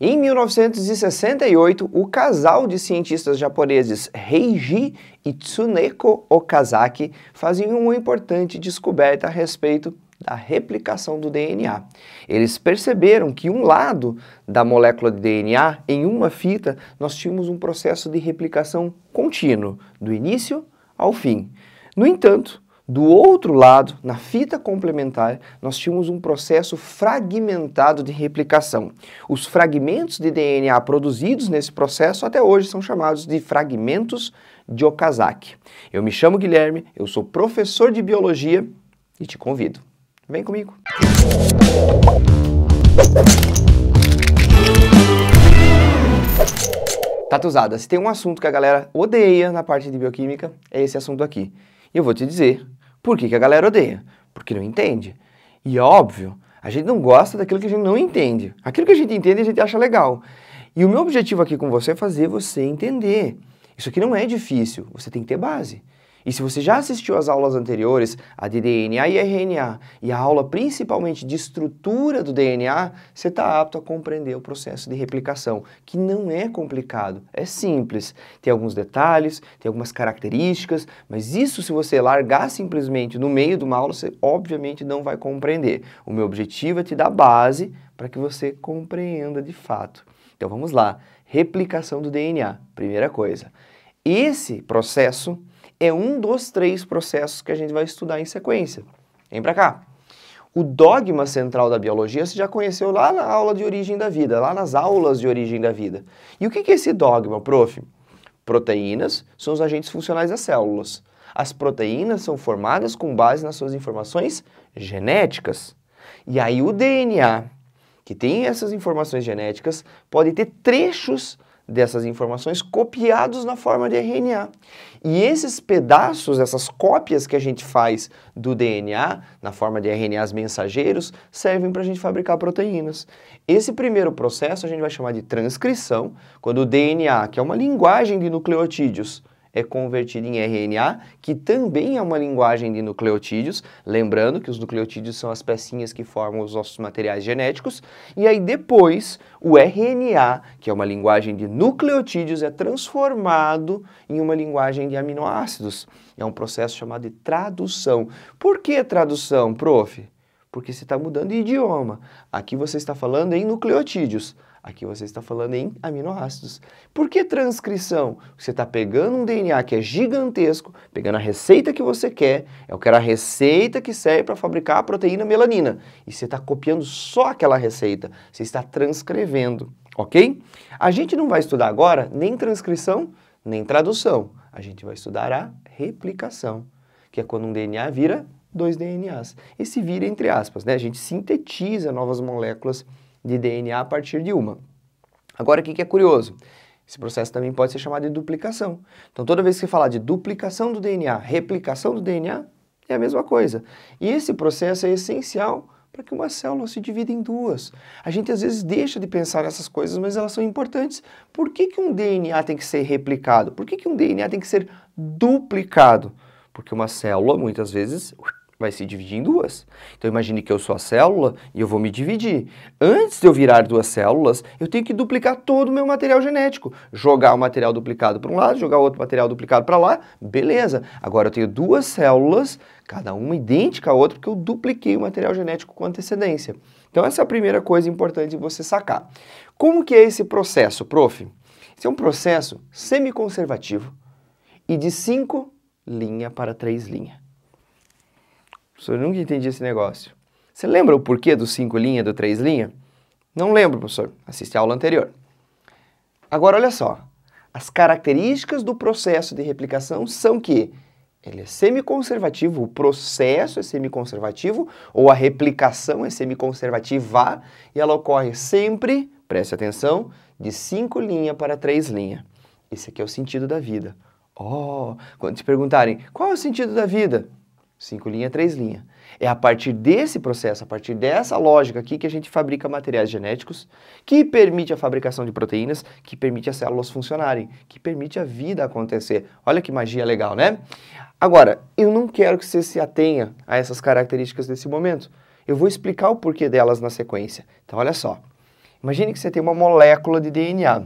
Em 1968, o casal de cientistas japoneses Heiji e Tsuneko Okazaki faziam uma importante descoberta a respeito da replicação do DNA. Eles perceberam que um lado da molécula de DNA, em uma fita, nós tínhamos um processo de replicação contínuo, do início ao fim. No entanto, do outro lado, na fita complementar, nós tínhamos um processo fragmentado de replicação. Os fragmentos de DNA produzidos nesse processo até hoje são chamados de fragmentos de Okazaki. Eu me chamo Guilherme, eu sou professor de biologia e te convido. Vem comigo! Tatuzada, se tem um assunto que a galera odeia na parte de bioquímica, é esse assunto aqui e eu vou te dizer por que, que a galera odeia. Porque não entende. E é óbvio, a gente não gosta daquilo que a gente não entende. Aquilo que a gente entende, a gente acha legal. E o meu objetivo aqui com você é fazer você entender. Isso aqui não é difícil, você tem que ter base. E se você já assistiu às aulas anteriores, a de DNA e RNA, e a aula principalmente de estrutura do DNA, você está apto a compreender o processo de replicação, que não é complicado, é simples. Tem alguns detalhes, tem algumas características, mas isso se você largar simplesmente no meio de uma aula, você obviamente não vai compreender. O meu objetivo é te dar base para que você compreenda de fato. Então vamos lá, replicação do DNA, primeira coisa. Esse processo é um dos três processos que a gente vai estudar em sequência. Vem para cá. O dogma central da biologia você já conheceu lá na aula de origem da vida, lá nas aulas de origem da vida. E o que é esse dogma, prof? Proteínas são os agentes funcionais das células. As proteínas são formadas com base nas suas informações genéticas. E aí o DNA, que tem essas informações genéticas, pode ter trechos dessas informações copiados na forma de RNA. E esses pedaços, essas cópias que a gente faz do DNA, na forma de RNAs mensageiros, servem para a gente fabricar proteínas. Esse primeiro processo a gente vai chamar de transcrição, quando o DNA, que é uma linguagem de nucleotídeos, é convertido em RNA, que também é uma linguagem de nucleotídeos, lembrando que os nucleotídeos são as pecinhas que formam os nossos materiais genéticos, e aí depois o RNA, que é uma linguagem de nucleotídeos, é transformado em uma linguagem de aminoácidos. É um processo chamado de tradução. Por que tradução, prof? Porque você está mudando de idioma. Aqui você está falando em nucleotídeos. Aqui você está falando em aminoácidos. Por que transcrição? Você está pegando um DNA que é gigantesco, pegando a receita que você quer, eu é quero a receita que serve para fabricar a proteína melanina, e você está copiando só aquela receita, você está transcrevendo, ok? A gente não vai estudar agora nem transcrição, nem tradução. A gente vai estudar a replicação, que é quando um DNA vira dois DNAs. Esse vira entre aspas, né? A gente sintetiza novas moléculas de DNA a partir de uma. Agora, o que, é curioso? Esse processo também pode ser chamado de duplicação. Então, toda vez que falar de duplicação do DNA, replicação do DNA, é a mesma coisa. E esse processo é essencial para que uma célula se divida em duas. A gente às vezes deixa de pensar nessas coisas, mas elas são importantes. Por que, que um DNA tem que ser replicado? Por que, que um DNA tem que ser duplicado? Porque uma célula, muitas vezes, vai se dividir em duas. Então imagine que eu sou a célula e eu vou me dividir. Antes de eu virar duas células, eu tenho que duplicar todo o meu material genético. Jogar o material duplicado para um lado, jogar outro material duplicado para lá, beleza. Agora eu tenho duas células, cada uma idêntica à outra, porque eu dupliquei o material genético com antecedência. Então essa é a primeira coisa importante de você sacar. Como que é esse processo, prof? Esse é um processo semiconservativo e de cinco linha para três linha. Professor, eu nunca entendi esse negócio. Você lembra o porquê do cinco linha, do três linha? Não lembro, professor. Assiste a aula anterior. Agora, olha só. As características do processo de replicação são que ele é semiconservativo, o processo é semiconservativo, ou a replicação é semiconservativa, e ela ocorre sempre, preste atenção, de cinco linha para três linha. Esse aqui é o sentido da vida. Oh, quando te perguntarem, qual é o sentido da vida? Cinco linhas, três linhas. É a partir desse processo, a partir dessa lógica aqui, que a gente fabrica materiais genéticos, que permite a fabricação de proteínas, que permite as células funcionarem, que permite a vida acontecer. Olha que magia legal, né? Agora, eu não quero que você se atenha a essas características desse momento. Eu vou explicar o porquê delas na sequência. Então, olha só. Imagine que você tem uma molécula de DNA.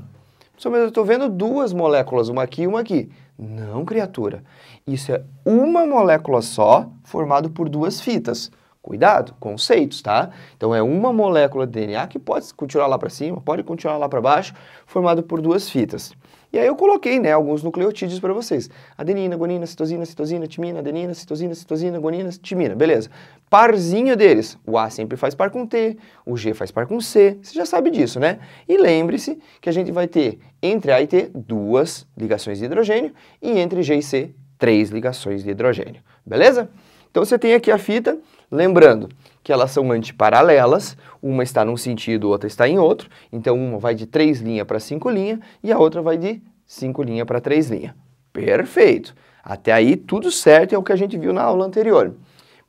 Mas eu estou vendo duas moléculas, uma aqui e uma aqui. Não, criatura. Isso é uma molécula só formada por duas fitas. Cuidado, conceitos, tá? Então é uma molécula de DNA que pode continuar lá para cima, pode continuar lá para baixo, formada por duas fitas. E aí eu coloquei, né, alguns nucleotídeos para vocês. Adenina, guanina, citosina, citosina, timina, adenina, citosina, citosina, guanina, timina, beleza. Parzinho deles. O A sempre faz par com T, o G faz par com C. Você já sabe disso, né? E lembre-se que a gente vai ter entre A e T duas ligações de hidrogênio e entre G e C três ligações de hidrogênio. Beleza? Então você tem aqui a fita, lembrando, que elas são antiparalelas, uma está num sentido, outra está em outro, então uma vai de 3 linha para 5 linha e a outra vai de 5 linha para 3 linha. Perfeito! Até aí tudo certo, é o que a gente viu na aula anterior.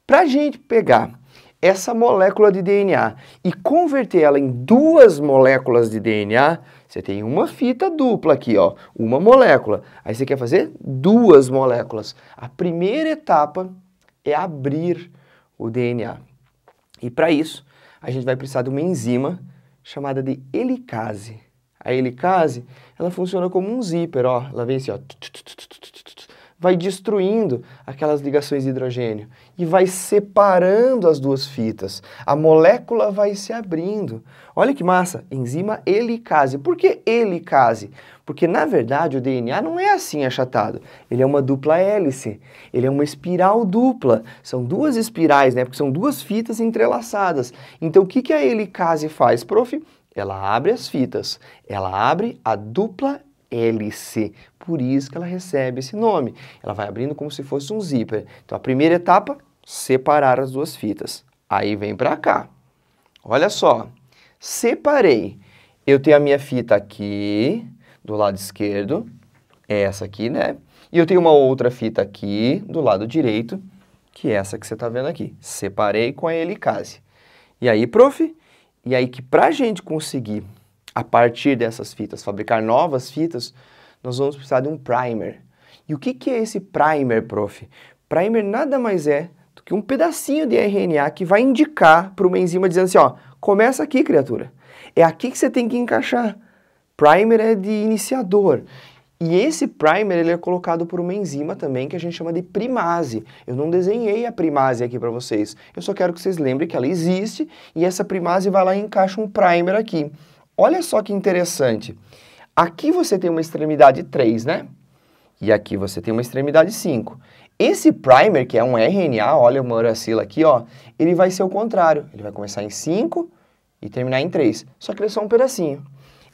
Para a gente pegar essa molécula de DNA e converter ela em duas moléculas de DNA, você tem uma fita dupla aqui, ó, uma molécula. Aí você quer fazer duas moléculas. A primeira etapa é abrir o DNA. E para isso, a gente vai precisar de uma enzima chamada de helicase. A helicase, ela funciona como um zíper, ó. Ela vem assim, ó vai destruindo aquelas ligações de hidrogênio e vai separando as duas fitas. A molécula vai se abrindo. Olha que massa, enzima helicase. Por que helicase? Porque na verdade o DNA não é assim achatado. Ele é uma dupla hélice. Ele é uma espiral dupla. São duas espirais, né? Porque são duas fitas entrelaçadas. Então o que que a helicase faz, prof? Ela abre as fitas. Ela abre a dupla hélice. Por isso que ela recebe esse nome. Ela vai abrindo como se fosse um zíper. Então a primeira etapa, separar as duas fitas. Aí vem para cá. Olha só, separei. Eu tenho a minha fita aqui, do lado esquerdo, é essa aqui, né? E eu tenho uma outra fita aqui, do lado direito, que é essa que você está vendo aqui. Separei com a helicase. E aí, prof? E aí que para a gente conseguir a partir dessas fitas, fabricar novas fitas, nós vamos precisar de um primer. E o que, que é esse primer, prof? Primer nada mais é do que um pedacinho de RNA que vai indicar para uma enzima dizendo assim, ó, começa aqui, criatura. É aqui que você tem que encaixar. Primer é de iniciador. E esse primer ele é colocado por uma enzima também que a gente chama de primase. Eu não desenhei a primase aqui para vocês. Eu só quero que vocês lembrem que ela existe e essa primase vai lá e encaixa um primer aqui. Olha só que interessante. Aqui você tem uma extremidade 3, né? E aqui você tem uma extremidade 5. Esse primer, que é um RNA, olha o moracila aqui, ó, ele vai ser o contrário. Ele vai começar em 5 e terminar em 3. Só que ele é só um pedacinho.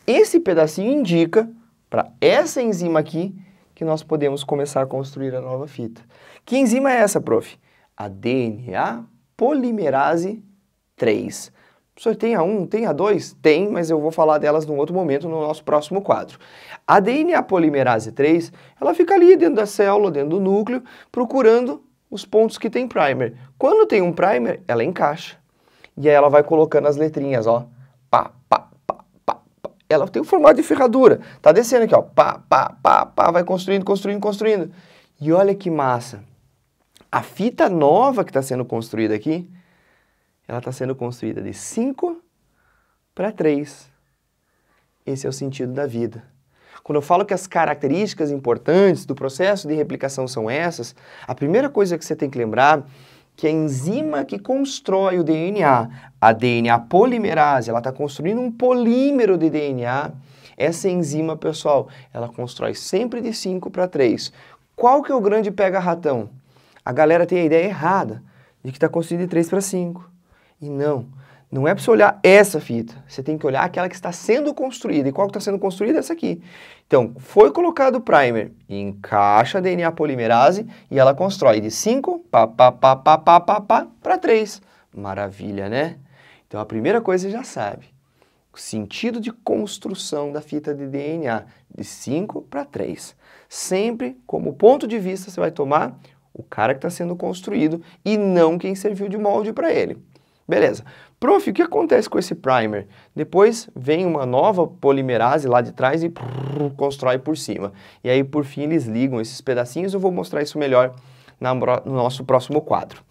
Esse pedacinho indica para essa enzima aqui que nós podemos começar a construir a nova fita. Que enzima é essa, prof? A DNA polimerase 3. Sorteia 1, tem a 2? Tem, mas eu vou falar delas num outro momento no nosso próximo quadro. A DNA polimerase 3, ela fica ali dentro da célula, dentro do núcleo, procurando os pontos que tem primer. Quando tem um primer, ela encaixa. E aí ela vai colocando as letrinhas, ó. Pá, pá, pá, pá, pá. Ela tem o formato de ferradura. Tá descendo aqui, ó. Pá, pá, pá, pá, vai construindo, construindo, construindo. E olha que massa. A fita nova que está sendo construída aqui, ela está sendo construída de 5 para 3. Esse é o sentido da vida. Quando eu falo que as características importantes do processo de replicação são essas, a primeira coisa que você tem que lembrar que a enzima que constrói o DNA, a DNA polimerase, ela está construindo um polímero de DNA. Essa enzima, pessoal, ela constrói sempre de 5 para 3. Qual que é o grande pega-ratão? A galera tem a ideia errada de que está construído de 3 para 5. E não, não é para você olhar essa fita. Você tem que olhar aquela que está sendo construída. E qual que está sendo construída? Essa aqui. Então, foi colocado o primer, encaixa a DNA polimerase e ela constrói de 5 para 3. Maravilha, né? Então, a primeira coisa você já sabe. O sentido de construção da fita de DNA, de 5 para 3. Sempre, como ponto de vista, você vai tomar o cara que está sendo construído e não quem serviu de molde para ele. Beleza. Prof, o que acontece com esse primer? Depois vem uma nova polimerase lá de trás e prrr, constrói por cima. E aí, por fim, eles ligam esses pedacinhos. Eu vou mostrar isso melhor na, no nosso próximo quadro.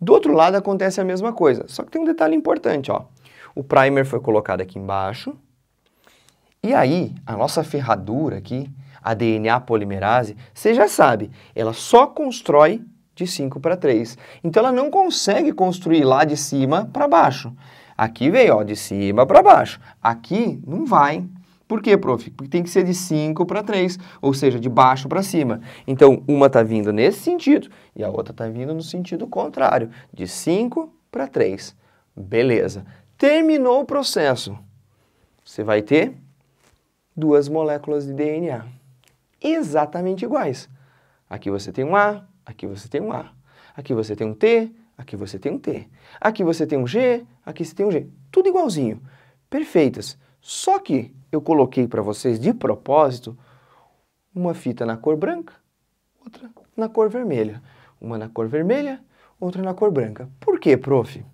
Do outro lado acontece a mesma coisa, só que tem um detalhe importante, ó. O primer foi colocado aqui embaixo. E aí, a nossa ferradura aqui, a DNA polimerase, você já sabe, ela só constrói de 5 para 3. Então ela não consegue construir lá de cima para baixo. Aqui veio, ó, de cima para baixo. Aqui não vai. Por quê, prof? Porque tem que ser de 5 para 3, ou seja, de baixo para cima. Então, uma está vindo nesse sentido e a outra está vindo no sentido contrário, de 5 para 3. Beleza. Terminou o processo. Você vai ter duas moléculas de DNA exatamente iguais. Aqui você tem um A, aqui você tem um A. Aqui você tem um T, aqui você tem um T. Aqui você tem um G, aqui você tem um G. Tudo igualzinho. Perfeitas. Só que eu coloquei para vocês de propósito uma fita na cor branca, outra na cor vermelha. Uma na cor vermelha, outra na cor branca. Por quê, prof?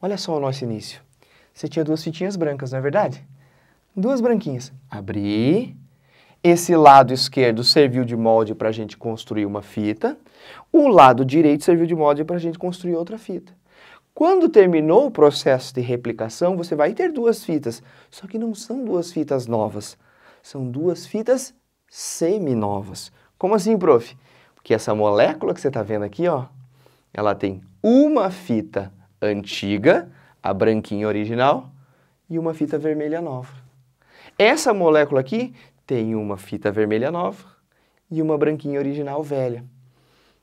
Olha só o nosso início. Você tinha duas fitinhas brancas, não é verdade? Duas branquinhas. Abri, esse lado esquerdo serviu de molde para a gente construir uma fita. O lado direito serviu de molde para a gente construir outra fita. Quando terminou o processo de replicação, você vai ter duas fitas. Só que não são duas fitas novas, são duas fitas seminovas. Como assim, prof? Porque essa molécula que você está vendo aqui, ó, ela tem uma fita antiga, a branquinha original, e uma fita vermelha nova. Essa molécula aqui tem uma fita vermelha nova e uma branquinha original velha. O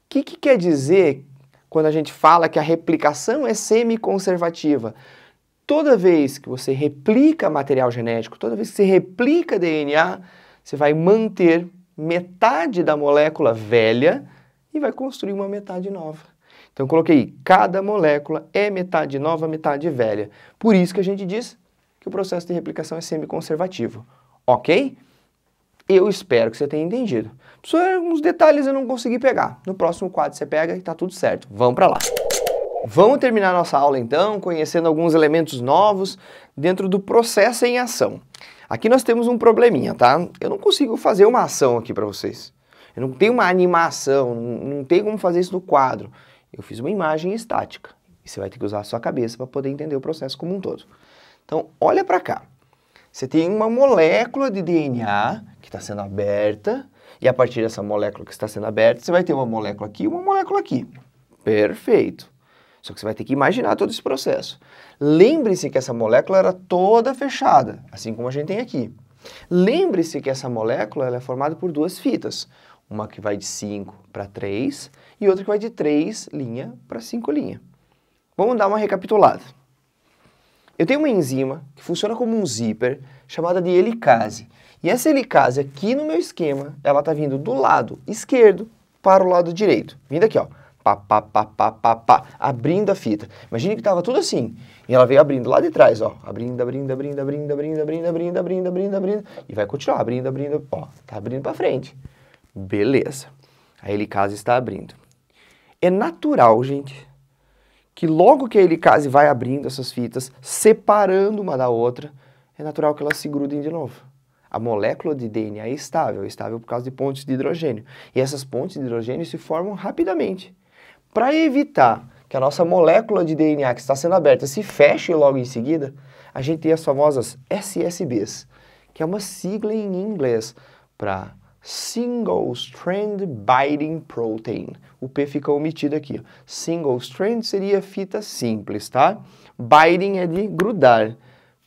que, que quer dizer quando a gente fala que a replicação é semi-conservativa? Toda vez que você replica material genético, toda vez que você replica DNA, você vai manter metade da molécula velha e vai construir uma metade nova. Então, coloquei cada molécula é metade nova, metade velha. Por isso que a gente diz que o processo de replicação é semi-conservativo. Ok? Eu espero que você tenha entendido. Só é uns detalhes eu não consegui pegar. No próximo quadro você pega e tá tudo certo. Vamos para lá. Vamos terminar nossa aula então, conhecendo alguns elementos novos dentro do processo em ação. Aqui nós temos um probleminha, tá? Eu não consigo fazer uma ação aqui para vocês. Eu não tenho uma animação, não tem como fazer isso no quadro. Eu fiz uma imagem estática. E você vai ter que usar a sua cabeça para poder entender o processo como um todo. Então, olha para cá. Você tem uma molécula de DNA que está sendo aberta, e a partir dessa molécula que está sendo aberta, você vai ter uma molécula aqui e uma molécula aqui. Perfeito. Só que você vai ter que imaginar todo esse processo. Lembre-se que essa molécula era toda fechada, assim como a gente tem aqui. Lembre-se que essa molécula é formada por duas fitas, uma que vai de 5 para 3 e outra que vai de 3 linha para 5 linha. Vamos dar uma recapitulada. Eu tenho uma enzima que funciona como um zíper, chamada de helicase. E essa helicase aqui no meu esquema, ela está vindo do lado esquerdo para o lado direito. Vindo aqui, ó. Pá, pá, pá, pá, pá, pá, abrindo a fita. Imagine que estava tudo assim. E ela veio abrindo lá de trás, ó. Abrindo, abrindo, abrindo, abrindo, abrindo, abrindo, abrindo, abrindo, abrindo, abrindo. E vai continuar abrindo, abrindo. Ó, tá abrindo para frente. Beleza. A helicase está abrindo. É natural, gente, que logo que ele case vai abrindo essas fitas, separando uma da outra, é natural que elas se grudem de novo. A molécula de DNA é estável, é estável por causa de pontes de hidrogênio. E essas pontes de hidrogênio se formam rapidamente. Para evitar que a nossa molécula de DNA que está sendo aberta se feche logo em seguida, a gente tem as famosas SSBs, que é uma sigla em inglês para single-strand binding protein. O P fica omitido aqui. Single-strand seria fita simples, tá? Binding é de grudar.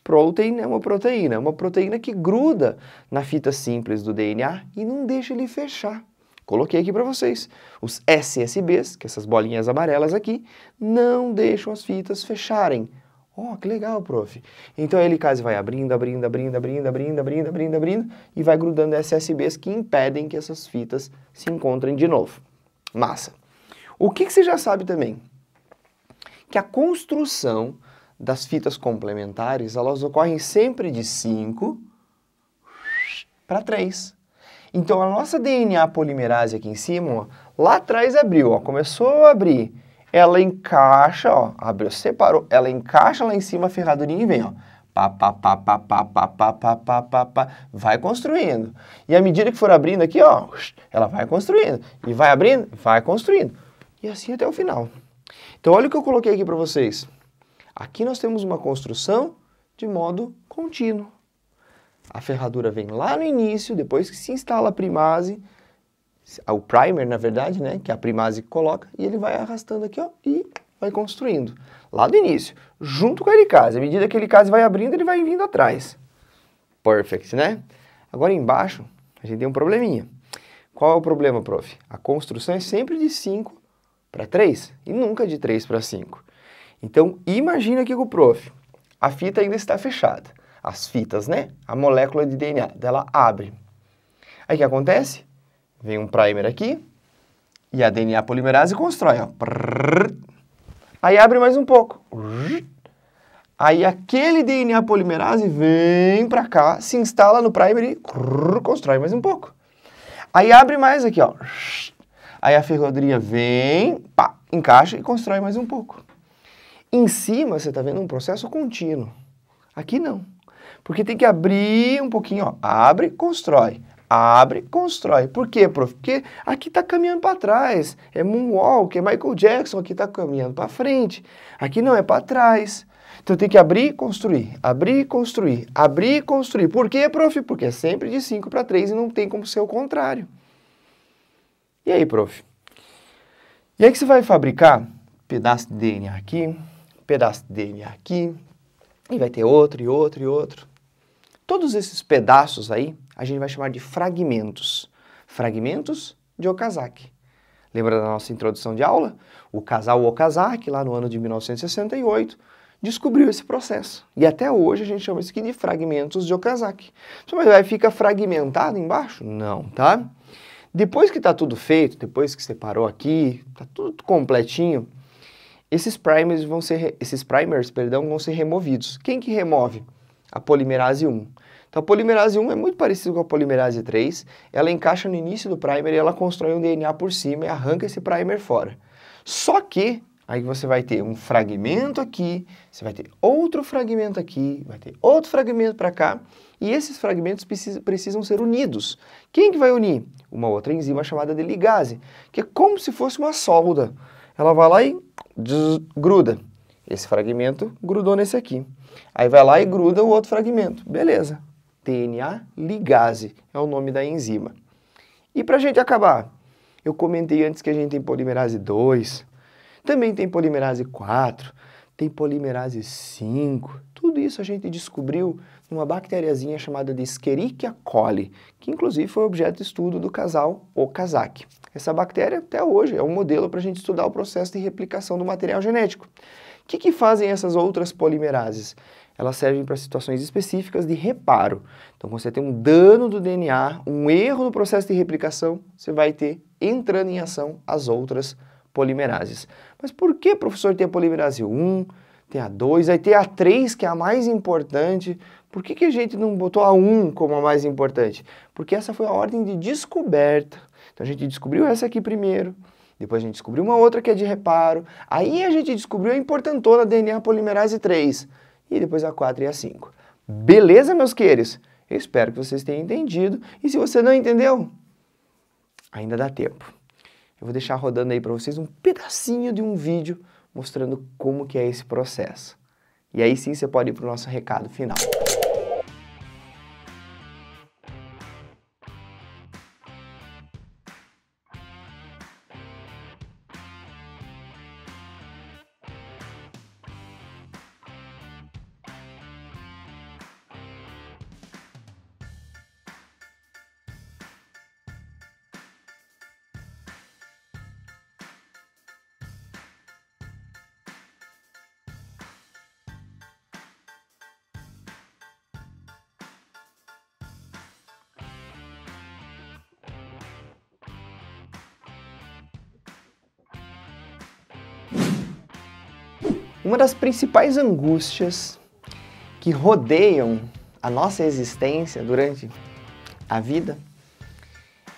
Protein é uma proteína, é uma proteína que gruda na fita simples do DNA e não deixa ele fechar. Coloquei aqui para vocês. Os SSBs, que é essas bolinhas amarelas aqui, não deixam as fitas fecharem. Oh, que legal, prof. Então a helicase vai abrindo, abrindo, abrindo, abrindo, abrindo, abrindo, abrindo, abrindo e vai grudando SSBs que impedem que essas fitas se encontrem de novo. Massa. O que, que você já sabe também? Que a construção das fitas complementares, elas ocorrem sempre de 5 para 3. Então a nossa DNA polimerase aqui em cima, ó, lá atrás abriu, ó, começou a abrir ela encaixa, ó, abriu, separou, ela encaixa lá em cima a ferradurinha e vem, ó. Pá, pá, pá, pá, pá, pá, pá, pá, pá, pá, pá, vai construindo. E à medida que for abrindo aqui, ó, ela vai construindo. E vai abrindo, vai construindo. E assim até o final. Então, olha o que eu coloquei aqui para vocês. Aqui nós temos uma construção de modo contínuo. A ferradura vem lá no início, depois que se instala a primase, o primer, na verdade, né, que a primase coloca, e ele vai arrastando aqui, ó, e vai construindo. Lá do início, junto com a helicase. À medida que a helicase vai abrindo, ele vai vindo atrás. Perfect, né? Agora embaixo, a gente tem um probleminha. Qual é o problema, prof? A construção é sempre de 5 para 3 e nunca de 3 para 5. Então, imagina aqui com o prof, a fita ainda está fechada. As fitas, né? A molécula de DNA dela abre. Aí o que acontece? Vem um primer aqui. E a DNA polimerase constrói. Ó. Aí abre mais um pouco. Aí aquele DNA polimerase vem para cá, se instala no primer e constrói mais um pouco. Aí abre mais aqui, ó. Aí a ferrodria vem, pá, encaixa e constrói mais um pouco. Em cima você está vendo um processo contínuo. Aqui não. Porque tem que abrir um pouquinho, ó. Abre, constrói abre, constrói. Por quê, prof? Porque aqui está caminhando para trás. É Moonwalk, é Michael Jackson, aqui está caminhando para frente. Aqui não é para trás. Então tem que abrir e construir, abrir e construir, abrir e construir. Por quê, prof? Porque é sempre de 5 para 3 e não tem como ser o contrário. E aí, prof? E aí que você vai fabricar pedaço de DNA aqui, pedaço de DNA aqui, e vai ter outro, e outro, e outro. Todos esses pedaços aí a gente vai chamar de fragmentos. Fragmentos de Okazaki. Lembra da nossa introdução de aula? O casal Okazaki, lá no ano de 1968, descobriu esse processo. E até hoje a gente chama isso aqui de fragmentos de Okazaki. Mas vai ficar fragmentado embaixo? Não, tá? Depois que está tudo feito, depois que separou aqui, está tudo completinho, esses primers vão ser esses primers, perdão, vão ser removidos. Quem que remove? A polimerase 1. Então a polimerase 1 é muito parecida com a polimerase 3, ela encaixa no início do primer e ela constrói um DNA por cima e arranca esse primer fora. Só que aí você vai ter um fragmento aqui, você vai ter outro fragmento aqui, vai ter outro fragmento para cá, e esses fragmentos precisam, precisam ser unidos. Quem que vai unir? Uma outra enzima chamada de ligase, que é como se fosse uma solda. Ela vai lá e gruda. Esse fragmento grudou nesse aqui. Aí vai lá e gruda o outro fragmento. Beleza, DNA ligase, é o nome da enzima. E para a gente acabar, eu comentei antes que a gente tem polimerase 2, também tem polimerase 4, tem polimerase 5. Tudo isso a gente descobriu numa bactériazinha chamada de Escherichia coli, que inclusive foi objeto de estudo do casal Okazaki. Essa bactéria, até hoje, é um modelo para a gente estudar o processo de replicação do material genético. O que, que fazem essas outras polimerases? elas servem para situações específicas de reparo. Então, quando você tem um dano do DNA, um erro no processo de replicação, você vai ter entrando em ação as outras polimerases. Mas por que, professor, tem a polimerase 1, tem a 2, aí tem a 3, que é a mais importante? Por que, que a gente não botou a 1 como a mais importante? Porque essa foi a ordem de descoberta. Então, a gente descobriu essa aqui primeiro, depois a gente descobriu uma outra que é de reparo, aí a gente descobriu a importantona a DNA polimerase 3 e depois a 4 e a 5. Beleza, meus queridos? Eu espero que vocês tenham entendido. E se você não entendeu, ainda dá tempo. Eu vou deixar rodando aí para vocês um pedacinho de um vídeo mostrando como que é esse processo. E aí sim você pode ir para o nosso recado final. Uma das principais angústias que rodeiam a nossa existência durante a vida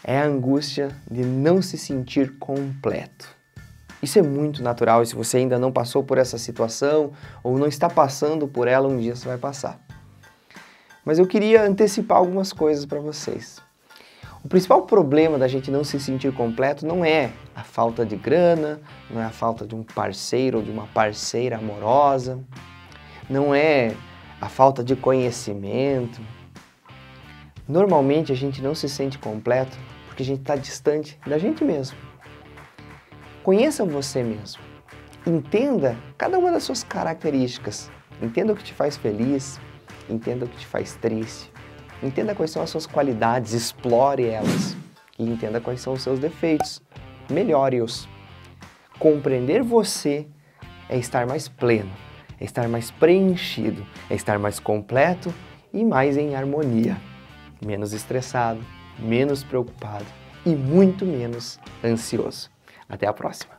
é a angústia de não se sentir completo. Isso é muito natural e se você ainda não passou por essa situação ou não está passando por ela, um dia você vai passar. Mas eu queria antecipar algumas coisas para vocês. O principal problema da gente não se sentir completo não é a falta de grana, não é a falta de um parceiro ou de uma parceira amorosa, não é a falta de conhecimento. Normalmente a gente não se sente completo porque a gente está distante da gente mesmo. Conheça você mesmo. Entenda cada uma das suas características. Entenda o que te faz feliz, entenda o que te faz triste, Entenda quais são as suas qualidades, explore elas e entenda quais são os seus defeitos. Melhore-os. Compreender você é estar mais pleno, é estar mais preenchido, é estar mais completo e mais em harmonia. Menos estressado, menos preocupado e muito menos ansioso. Até a próxima!